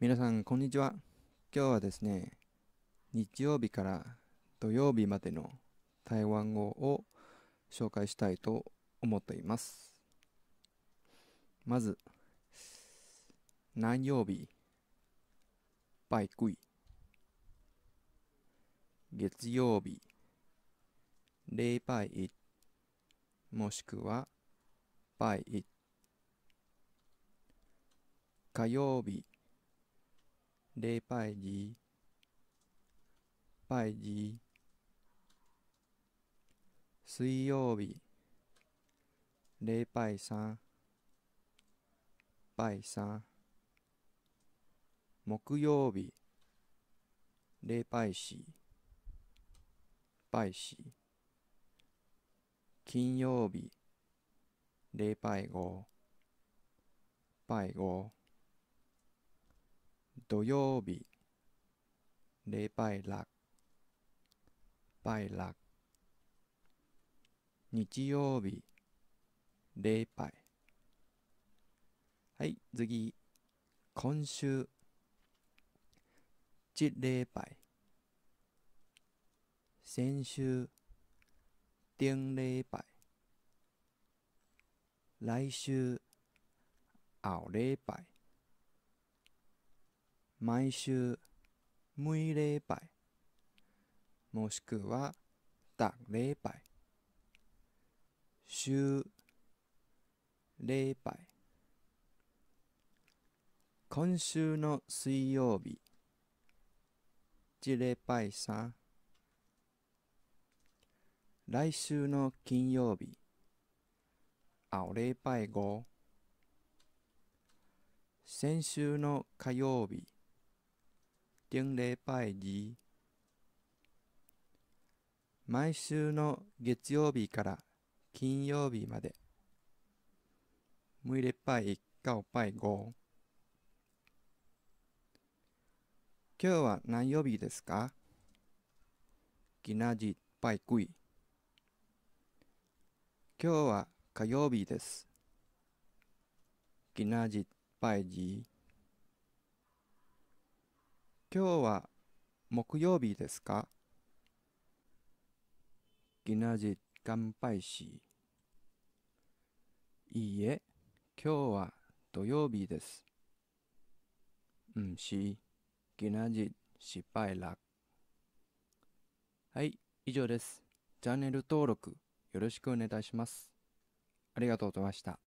皆さんこんにちは今日はですね日曜日から土曜日までの台湾語を紹介したいと思っていますまず何曜日バイクイ月曜日礼拜一もしくはバイイ。火曜日礼拜二，拜二，水曜日礼拜三拜三木曜日礼拜四拜四金曜日礼拜五拜五土曜日礼拜六拜六日曜日礼拝はい次今週一礼拜先週顶礼拜来週後礼拜毎週、每礼拜、もしくは、だ礼拜、週、礼拜。今週の水曜日、一礼拜三。来週の金曜日、青礼拜五。先週の火曜日、頂礼拜二毎週の月曜日から金曜日まで每礼拜一到拜五今日は何曜日ですか今日拜九今日は火曜日です。今日拜二今日は木曜日ですか今日乾杯し。いいえ、今日は土曜日です。うんし、今日失敗ら。はい、以上です。チャンネル登録よろしくお願いします。ありがとうございました。